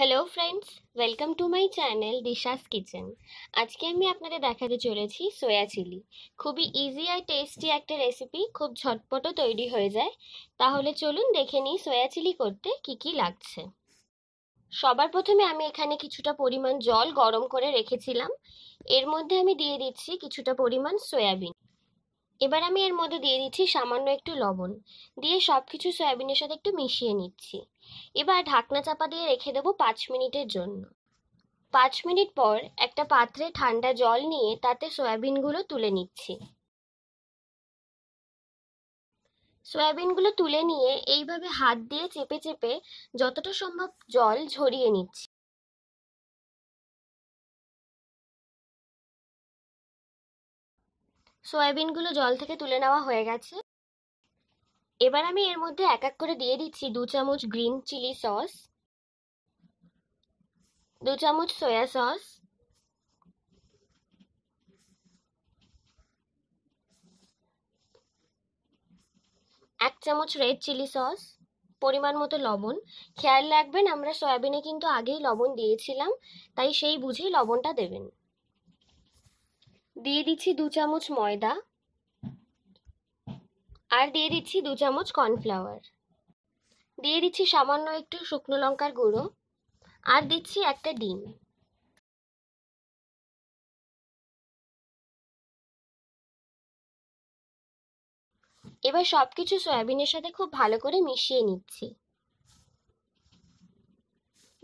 hello friends welcome to my channel Disha's kitchen আজকে আমি আপনাদের দেখাতে চলেছি সোয়া চিলি খুবই ইজি আর টেস্টি একটা রেসিপি খুব ঝটপটও তৈরি হয়ে যায় তাহলে চলুন দেখে নিই সোয়া চিলি করতে কি কি লাগছে সবার প্রথমে আমি এখানে কিছুটা পরিমাণ জল গরম করে রেখেছিলাম এর মধ্যে আমি দিয়ে দিচ্ছি কিছুটা পরিমাণ সয়াবিন এবার আমি এর মধ্যে দিয়ে দিচ্ছি সামান্য একটু লবণ দিয়ে সব কিছু সয়াবিনের সাথে একটু মিশিয়ে নিচ্ছি এবার ঢাকনা চাপা দিয়ে রেখে দেবো পাঁচ মিনিটের জন্য পাঁচ মিনিট পর একটা পাত্রে ঠান্ডা জল নিয়ে তাতে সয়াবিনগুলো তুলে নিচ্ছি সয়াবিনগুলো তুলে নিয়ে এইভাবে হাত দিয়ে চেপে চেপে যতটা সম্ভব জল ঝরিয়ে নিচ্ছি সয়াবিনগুলো জল থেকে তুলে নেওয়া হয়ে গেছে এবার আমি এর মধ্যে এক এক করে দিয়ে দিচ্ছি দু চামচ গ্রিন চিলি সস দু চামচ সয়া সস এক চামচ রেড চিলি সস পরিমাণ মতো লবণ খেয়াল রাখবেন আমরা সয়াবিনে কিন্তু আগেই লবণ দিয়েছিলাম তাই সেই বুঝে লবণটা দেবেন দিয়ে দিচ্ছি দু চামচ ময়দা আর দিয়ে দিচ্ছি দু চামচ কর্নফ্লাওয়ার দিয়ে দিচ্ছি সামান্য একটু শুকনো লঙ্কার গুঁড়ো আর দিচ্ছি একটা ডিম এবার সব কিছু সয়াবিনের সাথে খুব ভালো করে মিশিয়ে নিচ্ছি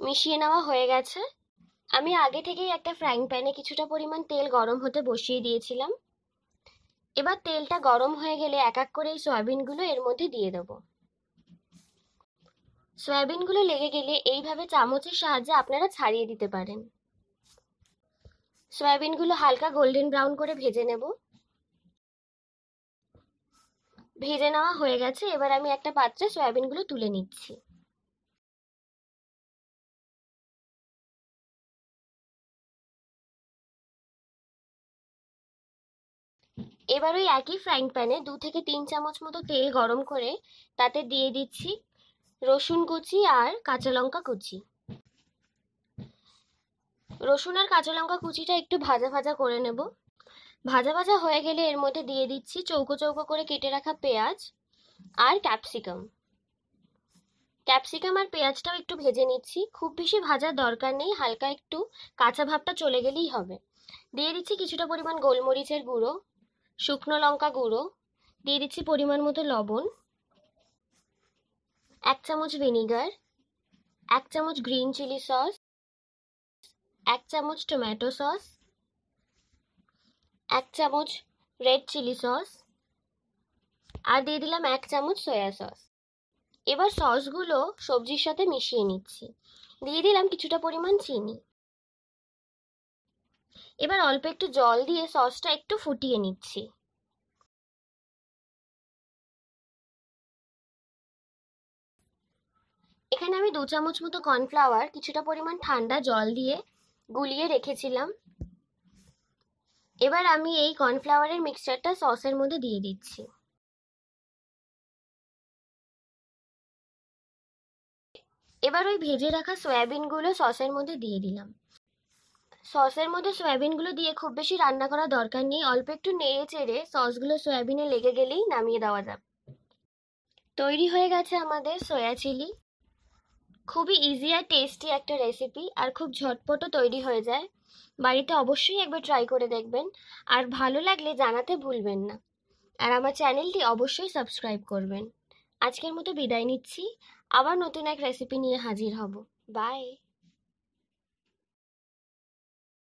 মিশিয়ে নেওয়া হয়ে গেছে আমি আগে থেকেই একটা ফ্রাইং প্যানে কিছুটা পরিমাণ তেল গরম হতে বসিয়ে দিয়েছিলাম এবার তেলটা গরম হয়ে গেলে এক এক করে এই সয়াবিনগুলো এর মধ্যে দিয়ে দেব সয়াবিনগুলো লেগে গেলে এইভাবে চামচের সাহায্যে আপনারা ছাড়িয়ে দিতে পারেন সয়াবিনগুলো হালকা গোল্ডেন ব্রাউন করে ভেজে নেব ভেজে নেওয়া হয়ে গেছে এবার আমি একটা পাত্রে সয়াবিনগুলো তুলে নিচ্ছি এবার ওই একই ফ্রাইং প্যানে দু থেকে তিন চামচ মতো তেল গরম করে তাতে দিয়ে দিচ্ছি রসুন কুচি আর কাঁচা লঙ্কা কুচি রসুন আর কাঁচা লঙ্কা কুচিটা একটু ভাজা ভাজা করে নেব ভাজা ভাজা হয়ে গেলে এর মধ্যে দিয়ে দিচ্ছি চৌকো চৌকো করে কেটে রাখা পেঁয়াজ আর ক্যাপসিকাম ক্যাপসিকাম আর পেঁয়াজটাও একটু ভেজে নিচ্ছি খুব বেশি ভাজার দরকার নেই হালকা একটু কাঁচা ভাবটা চলে গেলেই হবে দিয়ে দিচ্ছি কিছুটা পরিমাণ গোলমরিচের গুঁড়ো শুকনো লঙ্কা গুঁড়ো দিয়ে দিচ্ছি পরিমাণ মতো লবণ এক চামচ ভিনিগার এক চামচ গ্রিন চিলি সস এক চামচ টমেটো সস এক চামচ রেড চিলি সস আর দিয়ে দিলাম এক চামচ সয়া সস এবার সসগুলো সবজির সাথে মিশিয়ে নিচ্ছি দিয়ে দিলাম কিছুটা পরিমাণ চিনি এবার অল্প একটু জল দিয়ে সসটা একটু ফুটিয়ে নিচ্ছি এখানে আমি দু চামচ মতো কর্নফ্লাওয়ার কিছুটা পরিমাণ ঠান্ডা জল দিয়ে গুলিয়ে রেখেছিলাম এবার আমি এই কর্নফ্লাওয়ারের মিক্সচারটা সসের মধ্যে দিয়ে দিচ্ছি এবার ওই ভেজে রাখা সয়াবিনগুলো সসের মধ্যে দিয়ে দিলাম সসের মধ্যে সয়াবিনগুলো দিয়ে খুব বেশি রান্না করা দরকার নেই অল্প একটু নেড়ে চেড়ে সসগুলো সয়াবিনে লেগে গেলেই নামিয়ে দেওয়া যাবে তৈরি হয়ে গেছে আমাদের সয়া চিলি খুবই ইজি আর টেস্টি একটা রেসিপি আর খুব ঝটপটও তৈরি হয়ে যায় বাড়িতে অবশ্যই একবার ট্রাই করে দেখবেন আর ভালো লাগলে জানাতে ভুলবেন না আর আমার চ্যানেলটি অবশ্যই সাবস্ক্রাইব করবেন আজকের মতো বিদায় নিচ্ছি আবার নতুন এক রেসিপি নিয়ে হাজির হব বাই